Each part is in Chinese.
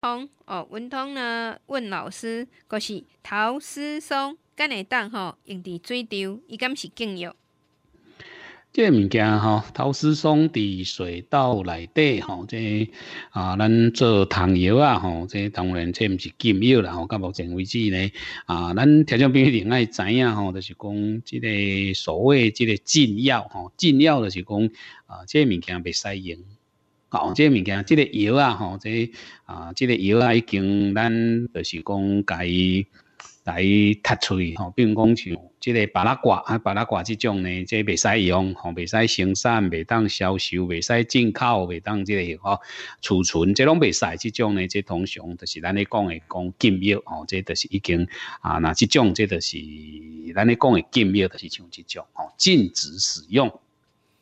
通哦，文通呢？问老师，就是陶思松干来当吼，用伫水里，伊敢是禁药？这物件吼，陶思松伫水稻内底吼，这啊，咱做糖药啊吼，这当然这毋是禁药啦吼。到目前为止呢啊，咱听众朋友另外知影吼，就是讲即个所谓即个禁药吼，禁药就是讲啊，这物件袂使用。哦，个物件，这个药啊，吼，这啊，这个药啊，已经咱就是讲，家己家己踢出，吼，比如讲像即个巴拉挂啊，巴拉挂即种呢，即未使用，吼，未使生产，未当销售，未使进口，未当即个吼储存，即拢未使，即种呢，即通常就是咱咧讲诶讲禁药，吼，即著是已经啊，若即种即著是咱咧讲诶禁药，就是像即种吼，禁止使用。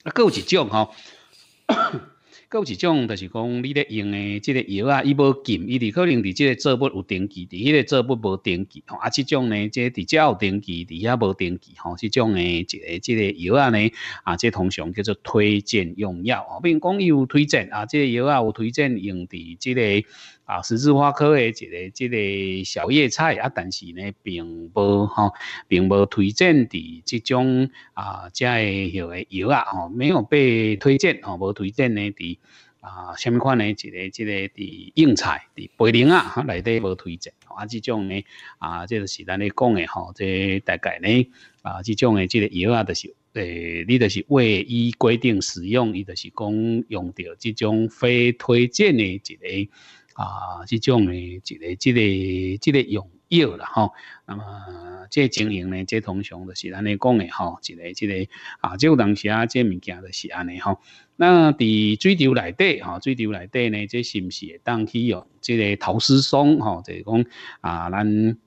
啊，搁有一种吼。有一种，就是讲你咧用诶，即个药啊，伊无禁，伊伫可能伫即个作物有登记，伫迄个作物无登记吼。啊，即种呢，即伫遮有登记，伫遐无登记吼，即种诶，一个即个药啊呢，啊，即通常叫做推荐用药，比如讲伊有推荐啊，即个药啊有推荐用伫即个。啊，十字花科诶，一个、这个小叶菜啊，但是呢，并无哈，并无推荐的这种啊，加诶，迄个药啊，哦，没有被推荐吼，无推荐的伫啊，虾米款呢，一个、这个伫硬菜伫白莲啊，内底无推荐啊，这种呢，啊，这个是咱咧讲诶，吼，即大概呢，啊，这种诶，这个药啊，就是诶，你就是未依规定使用，伊就是讲用着这种非推荐诶一个。啊，这种的一个、一个、一个用药啦。吼，那么这经营呢，这通常就是安尼讲的吼，一个、一个啊，这有当时啊，这物件就是安尼吼，那伫水流内底吼，水流内底呢，这是不是会当起用这个陶丝松吼，就是讲啊，咱。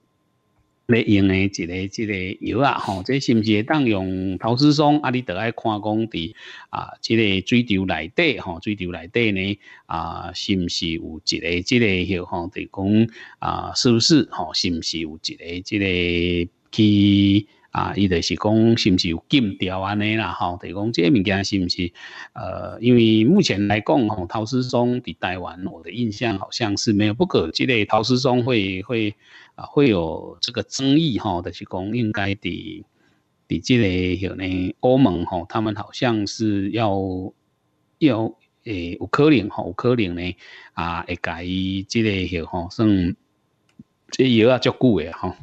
要用的一个即个药啊，吼，即是不是会当用陶瓷松啊？你得爱看讲伫啊，即个水流内底吼，水流内底呢啊，是不是有一个即个药吼？得讲啊，是不是吼？是不是有一个即个去？啊，伊著是讲，是毋是有禁掉安尼啦？吼，是讲个物件是毋是？呃，因为目前来讲吼，陶师忠伫台湾，我的印象好像是没有不过即个陶师忠会会啊会有这个争议吼，著是讲应该伫伫即个个呢欧盟吼，他们好像是要要诶有可能吼，有可能呢啊会改即个像吼，算即药啊足久诶吼。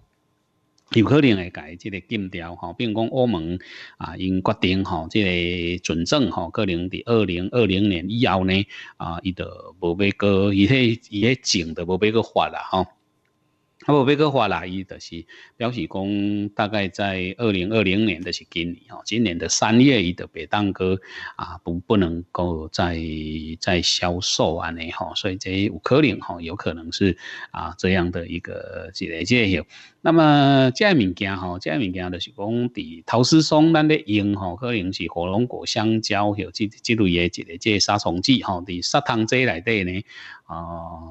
有可能会改即个禁条吼，比如讲欧盟啊，因决定吼，即个准证吼，可能伫二零二零年以后呢，啊，伊就无要过，伊迄伊迄证就无要去发啦吼。啊，无要搁发啦，伊著是表示讲大概在二零二零年的是今年吼，今年的三月伊著别当哥啊不不能够再再销售安尼吼，所以这有可能吼，有可能是啊这样的一个一个这些。那么这物件吼，这物件就是讲伫陶斯松咱咧用吼，可能是火龙果、香蕉吼这这类的一个这杀虫剂吼，伫杀虫剂内底呢啊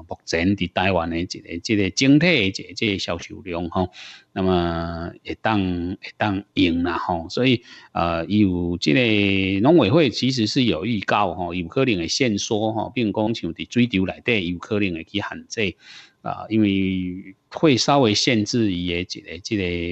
目前伫台湾的一个这个整体。即销售量吼，那么会当会当用啦吼。所以呃有即个农委会其实是有预告哈，有可能会限缩吼，并工像伫水流内底有可能会去限制啊，因为会稍微限制伊诶一个一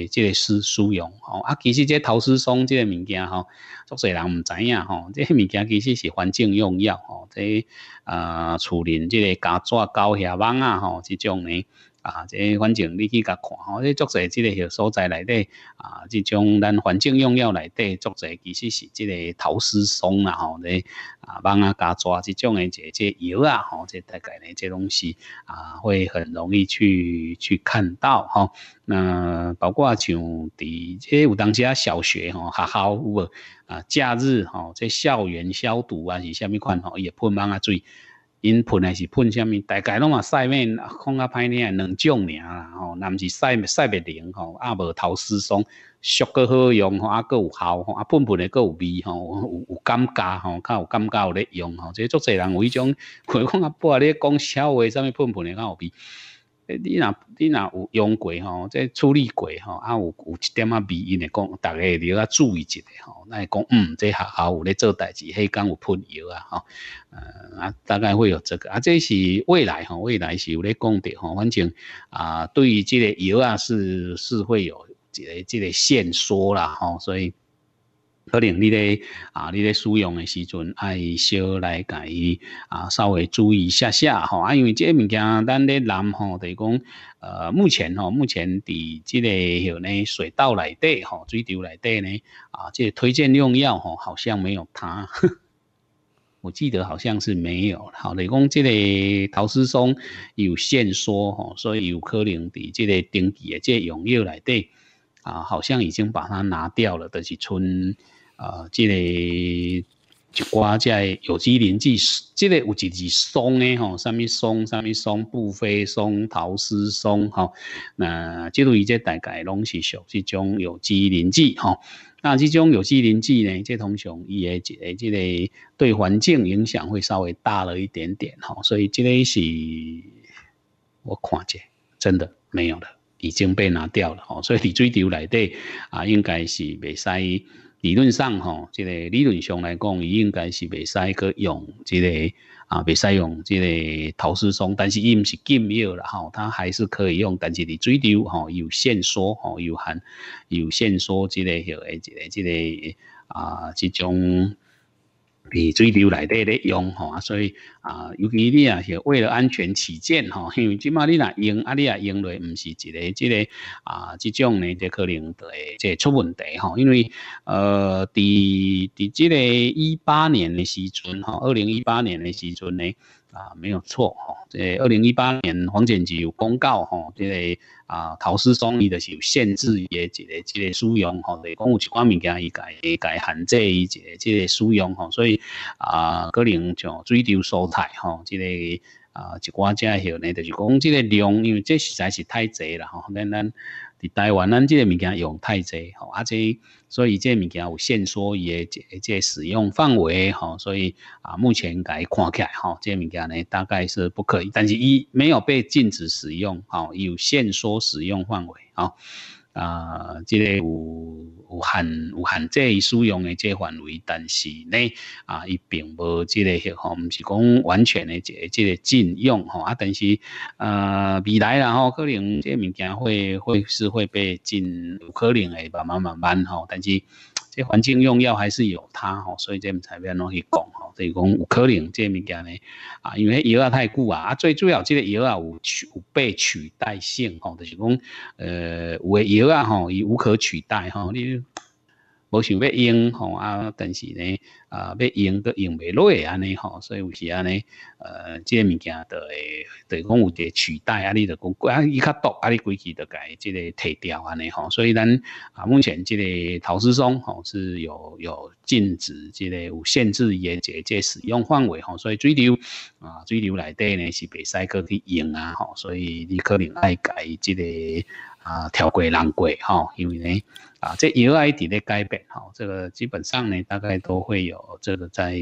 个即个使使用吼。啊，其实即陶瓷松即个物件吼，足侪人毋知影吼，即物件其实是环境用药哦，即啊树林即个胶纸、胶鞋、网啊吼，这种呢。啊，这反正你去甲看吼，这作作即个所在内底啊，即种咱环境用药内底作作，其实是即个淘丝松啦吼，这啊蚊啊、甲抓即种诶，即些药啊吼，即大概呢即东西啊，会很容易去去看到哈。那包括像伫诶有当时啊小学吼学校有无啊，假日吼即校园消毒啊是虾米款吼，伊也喷蚊啊水。因喷诶是喷啥物？大概拢嘛晒咩，讲较歹诶两种尔啦吼。若毋是赛赛白灵吼，啊无头丝松，俗个好用吼，啊够有效吼，啊喷喷个够有味吼，有有感觉吼，较有感觉有咧用吼。即足侪人有迄种，我讲阿婆咧讲小话，啥物喷喷诶较有味。诶，你若你若有用过吼？即处理过吼，啊，有有一点啊音的讲，大家你要注意一下吼。那讲，嗯，这下校有咧做代志，迄工有喷油啊，吼，呃，啊，大概会有这个啊，这是未来吼，未来是有咧讲的吼，反正啊，对于这个油啊，是是会有这个这个线索啦吼，所以。可能你咧啊，你咧使用诶时阵，爱小来改啊，稍微注意一下下吼啊，因为即个物件，咱咧南吼，就讲呃，目前吼，目前伫即个吼呢水稻内底吼，水稻内底呢啊，即推荐用药吼，好像没有谈，我记得好像是没有。好，你讲即个陶师松有线索吼，所以有可能伫即个登记诶即个农药内底啊，好像已经把它拿掉了，但是存。啊，这个一寡在有机磷剂，这个有几支松诶吼，什么松？什么松？布飞松、桃丝松，哈，那即类伊这大概拢是属即种有机磷剂，哈。那这种有机磷剂呢，这通常伊个即个对环境影响会稍微大了一点点，吼。所以这个是，我看见真的没有了，已经被拿掉了，吼。所以伫水流内底啊，应该是未使。理论上，吼，即个理论上来讲，伊应该是未使去用即个啊，未使用即个陶瓷松，但是伊毋是禁药啦，吼，它还是可以用，但是你水流吼有限索吼，有含有限索即个，个即个，即个啊，这种。被水流来得咧用哈，所以啊，尤其你啊，是为了安全起见吼，因为即码你若用啊，你啊用来毋是一个，这个啊，这种呢，即可能会，这出问题吼，因为呃，伫伫即个一八年的时阵吼，二零一八年的时阵呢。啊，没有错哈。这二零一八年，黄健局有公告哈，这个啊，考试中语的是有限制，一个一个使用哈，来讲有一寡物件，伊改改限制，伊个这个使用哈，所以啊，可能像水流蔬菜哈，即个。啊，一寡只许呢，就是讲这个量，因为这实在是太侪了吼。咱咱在台湾，咱这个物件用太侪吼，而且所以这物件有限缩，也这个使用范围吼。所以啊，目前伊看起来吼，这物件呢大概是不可以，但是伊没有被禁止使用，吼，有限缩使用范围啊。啊，即个有有限有限制使用的即个范围，但是呢，啊，伊并无即个吼，唔是讲完全的即即个禁用吼，啊，但是呃，未来然后可能即个物件会会是会被禁，有可能会慢慢慢慢吼，但是。这环境用药还是有它吼，所以这咪才不要乱去讲吼，所以讲有可能这物件呢啊，因为药啊太固啊，啊最主要这个药啊有取有被取代性吼，就是讲呃，有的药啊吼已无可取代哈，你。我想要用吼啊，但是呢，啊，要用都用不落的安尼吼，所以有时安尼，呃，即个物件，对对讲有一个取代，啊，你就讲，啊，伊较毒，啊，你规矩就改，即个提掉安尼吼。所以咱啊，目前即个陶瓷霜吼是有有禁止，即个有限制，伊嘅即使用范围吼。所以水流啊，水流内底呢是袂使去用啊，吼。所以你可能爱改即个啊，调过、难过，吼，因为呢。啊，这以 i d 的改变，吼，这个基本上呢，大概都会有这个在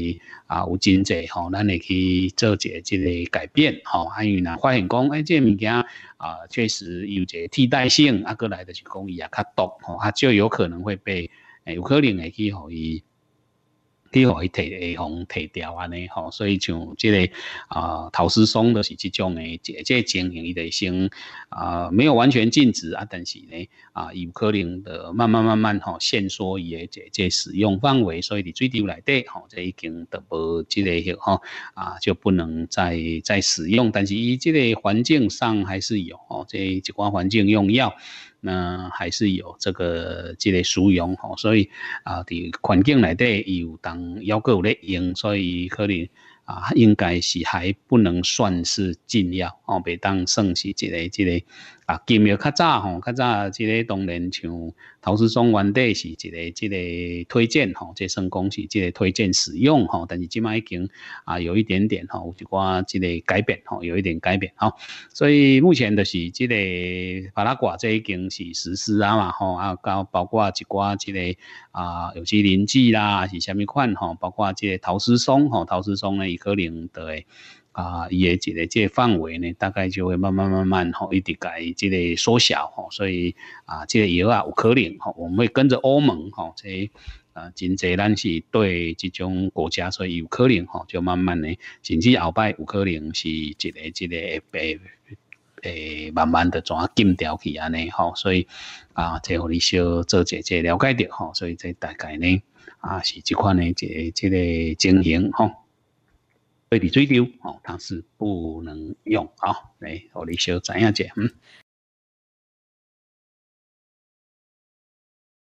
啊，无经济吼，咱会去做些这个改变，吼，还有呢发现讲，哎，这物件啊，确实有一个替代性啊，过来的去工业啊较多，吼，啊，就有可能会被，哎，有可能会去吼伊。你去提诶，方提掉安尼吼，所以像即个啊，陶丝松都是即种诶，即即情形伊得先啊，没有完全禁止啊，但是呢啊，有可能的慢慢慢慢吼，限缩伊诶即即使用范围，所以你最低来底吼，这已经都无即个个吼啊，就不能再再使用，但是伊即个环境上还是有哦，这一寡环境用药。那还是有这个这个俗用吼，所以啊，伫环境内底有当要够咧用，所以可能啊，应该是还不能算是禁药哦，未当算是一个一个。啊，金日较早吼，较早即个当然像陶斯松原底是一个即个推荐吼，即算公是即个推荐使用吼，但是即卖已经啊有一点点吼，有一寡即个改变吼，有一点改变吼，所以目前就是即个巴拉瓜这已经是实施啊嘛吼，啊，包包括一寡即个啊，有些林剂啦是虾米款吼，包括即个陶斯松吼，陶斯松呢伊可能会。啊，伊诶一个即个范围呢，大概就会慢慢慢慢吼，一直甲伊即个缩小吼，所以啊，即个药啊，有可能吼，我们会跟着欧盟吼，这啊，真侪咱是对即种国家，所以有可能吼，就慢慢呢，甚至后摆有可能是一个即个诶诶，慢慢的全禁掉去安尼吼，所以啊，即互你小做者即了解着吼，所以这大概呢啊，是即款呢即即个情形吼。水你水流，哦，它是不能用啊！来，我你小知一下嗯。